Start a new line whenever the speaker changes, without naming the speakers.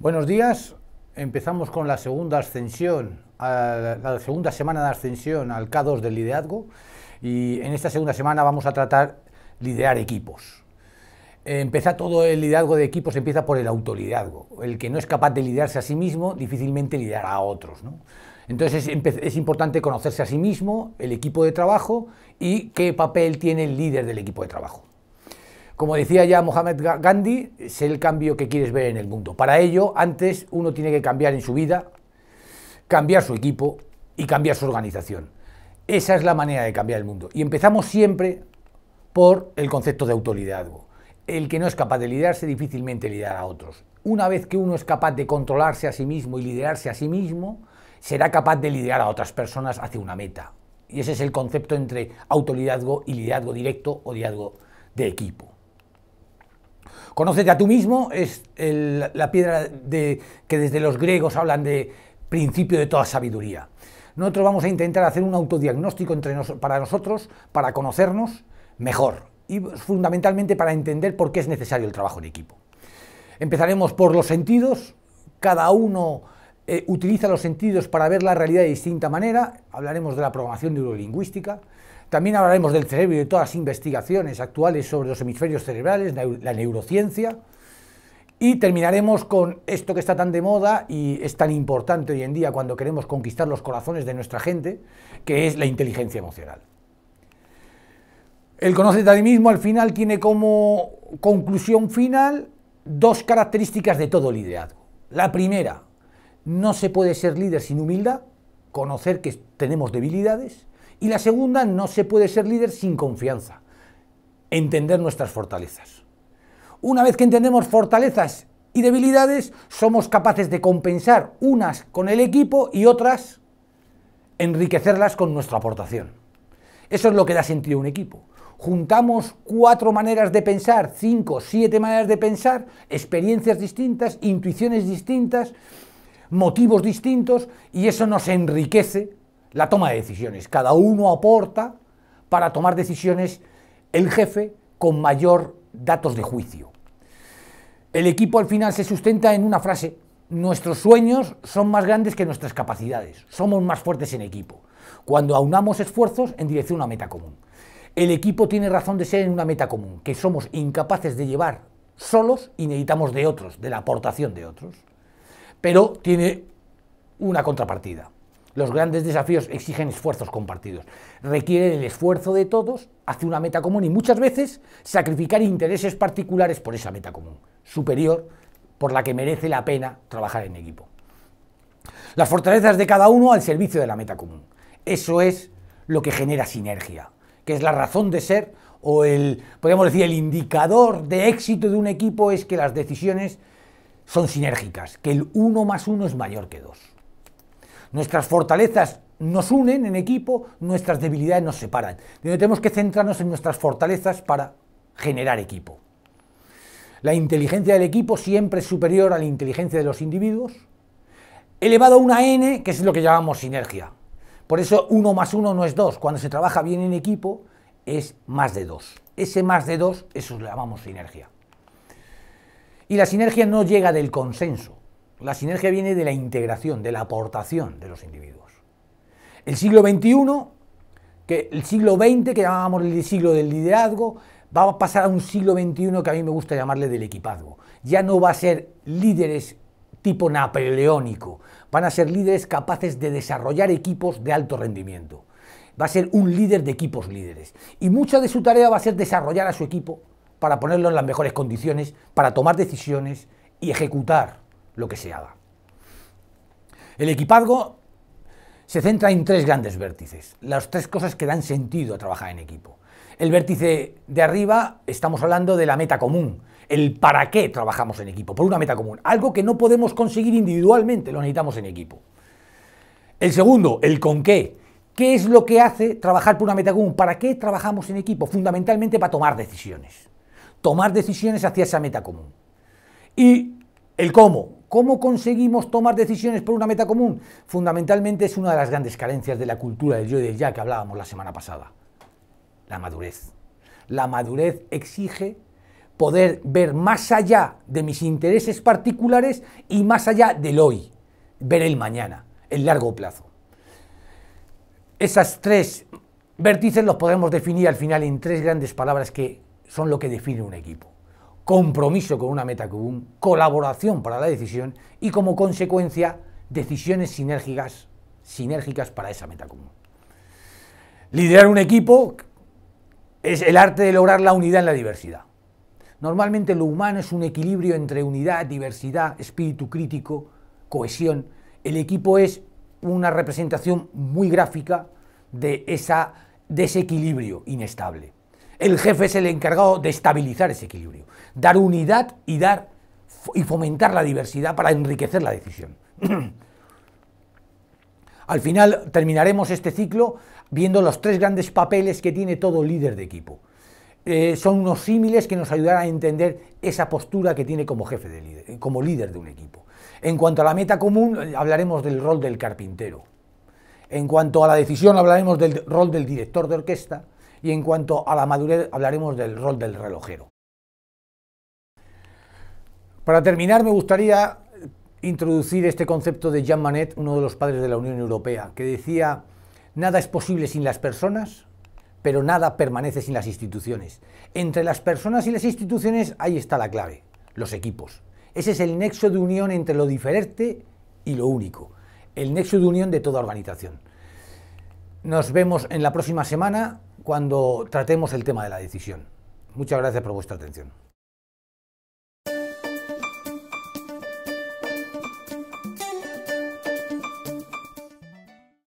Buenos días. Empezamos con la segunda ascensión, la segunda semana de ascensión al K2 del liderazgo. Y en esta segunda semana vamos a tratar liderar equipos. Empieza todo el liderazgo de equipos, empieza por el autoliderazgo. El que no es capaz de liderarse a sí mismo, difícilmente liderará a otros. Entonces es, importante conocerse a sí mismo, el equipo de trabajo y qué papel tiene el líder del equipo de trabajo. Como decía ya Mohamed Gandhi, es el cambio que quieres ver en el mundo. Para ello, antes uno tiene que cambiar en su vida, cambiar su equipo y cambiar su organización. Esa es la manera de cambiar el mundo. Y empezamos siempre por el concepto de autoridad. El que no es capaz de liderarse difícilmente liderará a otros. Una vez que uno es capaz de controlarse a sí mismo y liderarse a sí mismo, será capaz de liderar a otras personas hacia una meta. Y ese es el concepto entre autoliderazgo y liderazgo directo o liderazgo de equipo. Conócete a tú mismo es la piedra que desde los griegos hablan de principio de toda sabiduría. Nosotros vamos a intentar hacer un autodiagnóstico entre para nosotros, para conocernos mejor y fundamentalmente para entender por qué es necesario el trabajo en equipo. Empezaremos por los sentidos, cada uno eh, utiliza los sentidos para ver la realidad de distinta manera, hablaremos de la programación neurolingüística, también hablaremos del cerebro y de todas las investigaciones actuales sobre los hemisferios cerebrales, la neurociencia. Y terminaremos con esto que está tan de moda y es tan importante hoy en día cuando queremos conquistar los corazones de nuestra gente, que es la inteligencia emocional. El conocerte mismo al final tiene como conclusión final dos características de todo liderazgo. La primera, no se puede ser líder sin humildad conocer que tenemos debilidades. Y la segunda, no se puede ser líder sin confianza. Entender nuestras fortalezas. Una vez que entendemos fortalezas y debilidades, somos capaces de compensar unas con el equipo y otras enriquecerlas con nuestra aportación. Eso es lo que da sentido a un equipo. Juntamos cuatro maneras de pensar, cinco, siete maneras de pensar, experiencias distintas, intuiciones distintas, motivos distintos y eso nos enriquece la toma de decisiones. Cada uno aporta para tomar decisiones el jefe con mayor datos de juicio. El equipo al final se sustenta en una frase, nuestros sueños son más grandes que nuestras capacidades, somos más fuertes en equipo, cuando aunamos esfuerzos en dirección a una meta común. El equipo tiene razón de ser en una meta común, que somos incapaces de llevar solos y necesitamos de otros, de la aportación de otros pero tiene una contrapartida. Los grandes desafíos exigen esfuerzos compartidos, requieren el esfuerzo de todos hacia una meta común y muchas veces sacrificar intereses particulares por esa meta común, superior por la que merece la pena trabajar en equipo. Las fortalezas de cada uno al servicio de la meta común. Eso es lo que genera sinergia, que es la razón de ser o el, podríamos decir, el indicador de éxito de un equipo es que las decisiones son sinérgicas, que el 1 más 1 es mayor que 2. Nuestras fortalezas nos unen en equipo, nuestras debilidades nos separan. tenemos que centrarnos en nuestras fortalezas para generar equipo. La inteligencia del equipo siempre es superior a la inteligencia de los individuos, elevado a una n, que es lo que llamamos sinergia. Por eso 1 más 1 no es 2. Cuando se trabaja bien en equipo es más de 2. Ese más de 2, eso lo llamamos sinergia. Y la sinergia no llega del consenso, la sinergia viene de la integración, de la aportación de los individuos. El siglo XXI, que el siglo XX, que llamábamos el siglo del liderazgo, va a pasar a un siglo XXI que a mí me gusta llamarle del equipazgo. Ya no va a ser líderes tipo napoleónico, van a ser líderes capaces de desarrollar equipos de alto rendimiento. Va a ser un líder de equipos líderes. Y mucha de su tarea va a ser desarrollar a su equipo para ponerlo en las mejores condiciones, para tomar decisiones y ejecutar lo que se haga. El equipazgo se centra en tres grandes vértices, las tres cosas que dan sentido a trabajar en equipo. El vértice de arriba estamos hablando de la meta común, el para qué trabajamos en equipo, por una meta común, algo que no podemos conseguir individualmente, lo necesitamos en equipo. El segundo, el con qué. ¿Qué es lo que hace trabajar por una meta común? ¿Para qué trabajamos en equipo? Fundamentalmente para tomar decisiones tomar decisiones hacia esa meta común. Y el cómo. ¿Cómo conseguimos tomar decisiones por una meta común? Fundamentalmente es una de las grandes carencias de la cultura del yo y del ya que hablábamos la semana pasada. La madurez. La madurez exige poder ver más allá de mis intereses particulares y más allá del hoy. Ver el mañana, el largo plazo. Esas tres vértices los podemos definir al final en tres grandes palabras que son lo que define un equipo. Compromiso con una meta común, colaboración para la decisión y como consecuencia decisiones sinérgicas, sinérgicas para esa meta común. Liderar un equipo es el arte de lograr la unidad en la diversidad. Normalmente lo humano es un equilibrio entre unidad, diversidad, espíritu crítico, cohesión. El equipo es una representación muy gráfica de, de ese equilibrio inestable. El jefe es el encargado de estabilizar ese equilibrio, dar unidad y, dar, y fomentar la diversidad para enriquecer la decisión. Al final terminaremos este ciclo viendo los tres grandes papeles que tiene todo líder de equipo. Eh, son unos símiles que nos ayudarán a entender esa postura que tiene como jefe de líder, eh, como líder de un equipo. En cuanto a la meta común, hablaremos del rol del carpintero. En cuanto a la decisión, hablaremos del rol del director de orquesta. Y en cuanto a la madurez, hablaremos del rol del relojero. Para terminar, me gustaría introducir este concepto de Jean Manet, uno de los padres de la Unión Europea, que decía, nada es posible sin las personas, pero nada permanece sin las instituciones. Entre las personas y las instituciones, ahí está la clave, los equipos. Ese es el nexo de unión entre lo diferente y lo único, el nexo de unión de toda organización. Nos vemos en la próxima semana cuando tratemos el tema de la decisión. Muchas gracias por vuestra atención.